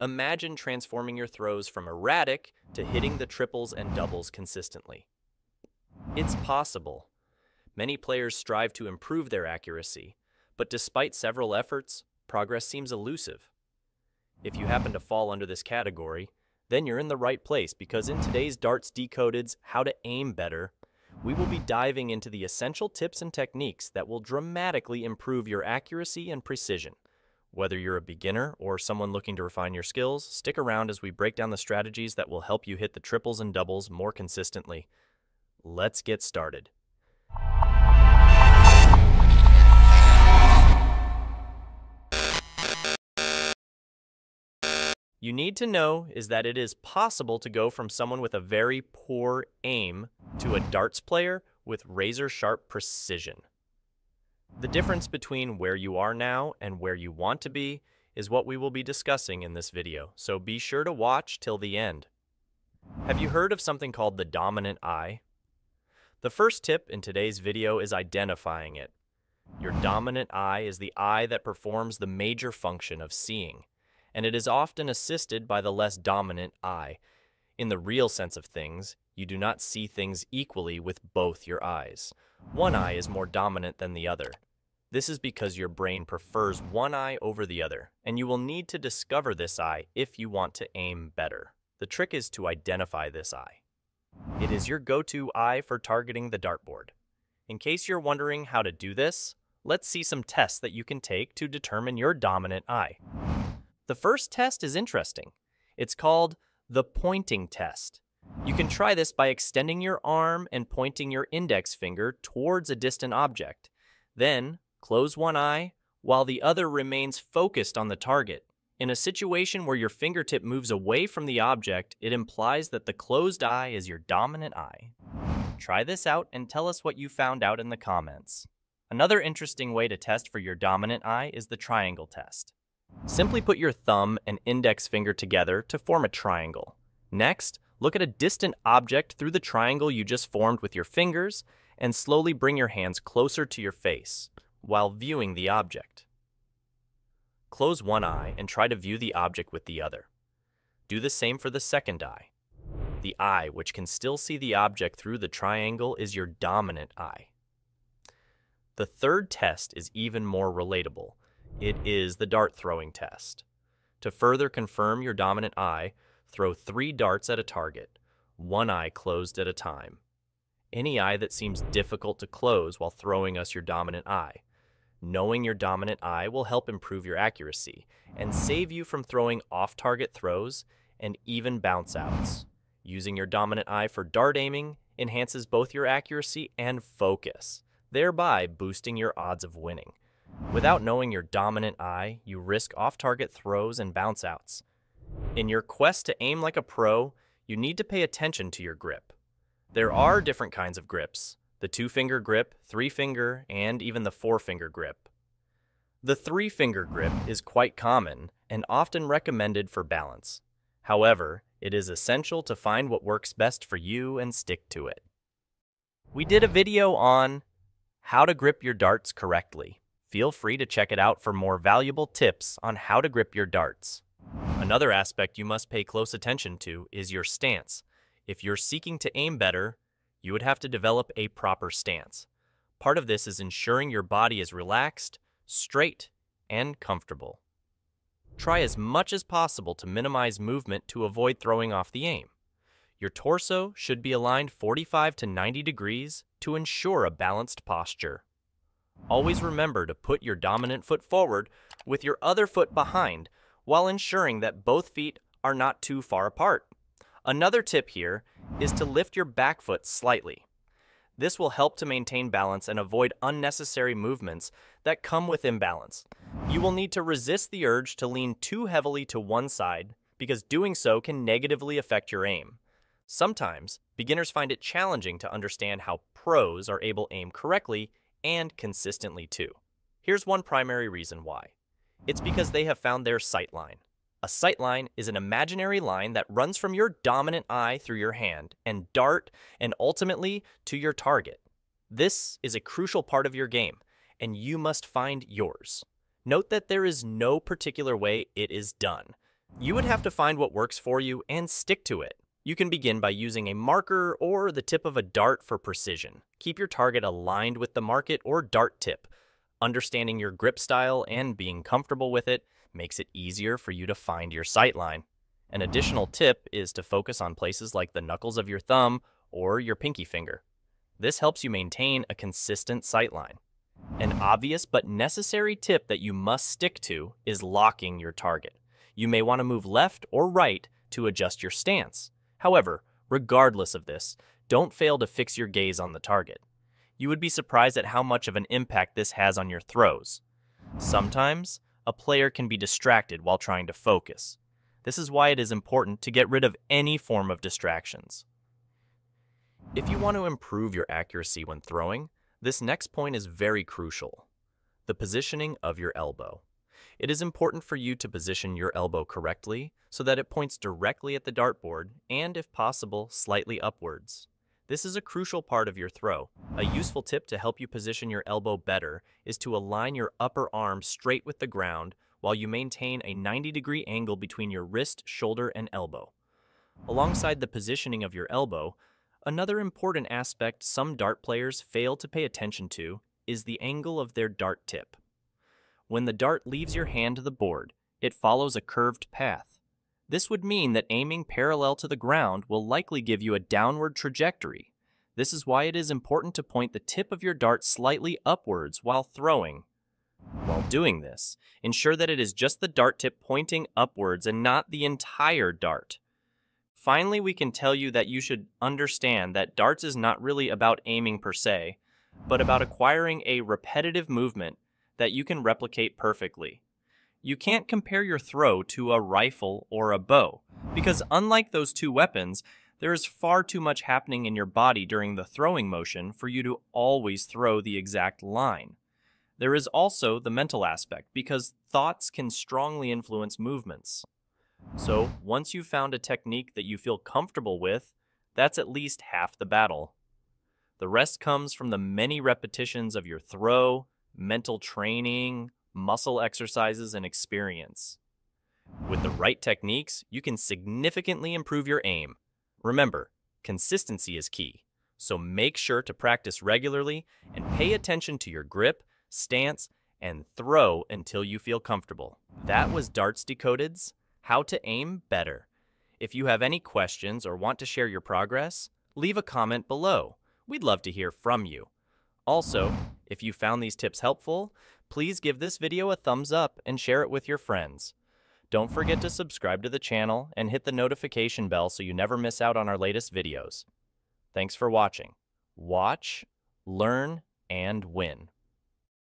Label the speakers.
Speaker 1: Imagine transforming your throws from erratic to hitting the triples and doubles consistently. It's possible. Many players strive to improve their accuracy, but despite several efforts, progress seems elusive. If you happen to fall under this category, then you're in the right place because in today's Darts Decoded's How to Aim Better, we will be diving into the essential tips and techniques that will dramatically improve your accuracy and precision. Whether you're a beginner or someone looking to refine your skills, stick around as we break down the strategies that will help you hit the triples and doubles more consistently. Let's get started. You need to know is that it is possible to go from someone with a very poor aim to a darts player with razor sharp precision. The difference between where you are now and where you want to be is what we will be discussing in this video, so be sure to watch till the end. Have you heard of something called the dominant eye? The first tip in today's video is identifying it. Your dominant eye is the eye that performs the major function of seeing, and it is often assisted by the less dominant eye. In the real sense of things, you do not see things equally with both your eyes. One eye is more dominant than the other, this is because your brain prefers one eye over the other, and you will need to discover this eye if you want to aim better. The trick is to identify this eye. It is your go-to eye for targeting the dartboard. In case you're wondering how to do this, let's see some tests that you can take to determine your dominant eye. The first test is interesting. It's called the pointing test. You can try this by extending your arm and pointing your index finger towards a distant object. Then, Close one eye while the other remains focused on the target. In a situation where your fingertip moves away from the object, it implies that the closed eye is your dominant eye. Try this out and tell us what you found out in the comments. Another interesting way to test for your dominant eye is the triangle test. Simply put your thumb and index finger together to form a triangle. Next, look at a distant object through the triangle you just formed with your fingers and slowly bring your hands closer to your face while viewing the object. Close one eye and try to view the object with the other. Do the same for the second eye. The eye, which can still see the object through the triangle, is your dominant eye. The third test is even more relatable. It is the dart throwing test. To further confirm your dominant eye, throw three darts at a target, one eye closed at a time. Any eye that seems difficult to close while throwing us your dominant eye. Knowing your dominant eye will help improve your accuracy and save you from throwing off-target throws and even bounce outs. Using your dominant eye for dart aiming enhances both your accuracy and focus, thereby boosting your odds of winning. Without knowing your dominant eye, you risk off-target throws and bounce outs. In your quest to aim like a pro, you need to pay attention to your grip. There are different kinds of grips, the two finger grip, three finger, and even the four finger grip. The three finger grip is quite common and often recommended for balance. However, it is essential to find what works best for you and stick to it. We did a video on how to grip your darts correctly. Feel free to check it out for more valuable tips on how to grip your darts. Another aspect you must pay close attention to is your stance. If you're seeking to aim better, you would have to develop a proper stance. Part of this is ensuring your body is relaxed, straight, and comfortable. Try as much as possible to minimize movement to avoid throwing off the aim. Your torso should be aligned 45 to 90 degrees to ensure a balanced posture. Always remember to put your dominant foot forward with your other foot behind while ensuring that both feet are not too far apart. Another tip here is to lift your back foot slightly. This will help to maintain balance and avoid unnecessary movements that come with imbalance. You will need to resist the urge to lean too heavily to one side because doing so can negatively affect your aim. Sometimes, beginners find it challenging to understand how pros are able aim correctly and consistently too. Here's one primary reason why. It's because they have found their sight line. A sight line is an imaginary line that runs from your dominant eye through your hand and dart and ultimately to your target. This is a crucial part of your game, and you must find yours. Note that there is no particular way it is done. You would have to find what works for you and stick to it. You can begin by using a marker or the tip of a dart for precision. Keep your target aligned with the market or dart tip. Understanding your grip style and being comfortable with it makes it easier for you to find your sightline. An additional tip is to focus on places like the knuckles of your thumb or your pinky finger. This helps you maintain a consistent sightline. An obvious but necessary tip that you must stick to is locking your target. You may want to move left or right to adjust your stance. However, regardless of this, don't fail to fix your gaze on the target. You would be surprised at how much of an impact this has on your throws. Sometimes, a player can be distracted while trying to focus. This is why it is important to get rid of any form of distractions. If you want to improve your accuracy when throwing, this next point is very crucial. The positioning of your elbow. It is important for you to position your elbow correctly so that it points directly at the dartboard and, if possible, slightly upwards. This is a crucial part of your throw. A useful tip to help you position your elbow better is to align your upper arm straight with the ground while you maintain a 90-degree angle between your wrist, shoulder, and elbow. Alongside the positioning of your elbow, another important aspect some dart players fail to pay attention to is the angle of their dart tip. When the dart leaves your hand to the board, it follows a curved path. This would mean that aiming parallel to the ground will likely give you a downward trajectory. This is why it is important to point the tip of your dart slightly upwards while throwing. While doing this, ensure that it is just the dart tip pointing upwards and not the entire dart. Finally, we can tell you that you should understand that darts is not really about aiming per se, but about acquiring a repetitive movement that you can replicate perfectly you can't compare your throw to a rifle or a bow, because unlike those two weapons, there is far too much happening in your body during the throwing motion for you to always throw the exact line. There is also the mental aspect, because thoughts can strongly influence movements. So, once you've found a technique that you feel comfortable with, that's at least half the battle. The rest comes from the many repetitions of your throw, mental training, muscle exercises, and experience. With the right techniques, you can significantly improve your aim. Remember, consistency is key, so make sure to practice regularly and pay attention to your grip, stance, and throw until you feel comfortable. That was Darts Decoded's How to Aim Better. If you have any questions or want to share your progress, leave a comment below. We'd love to hear from you. Also, if you found these tips helpful, please give this video a thumbs up and share it with your friends. Don't forget to subscribe to the channel and hit the notification bell so you never miss out on our latest videos. Thanks for watching. Watch, learn, and win.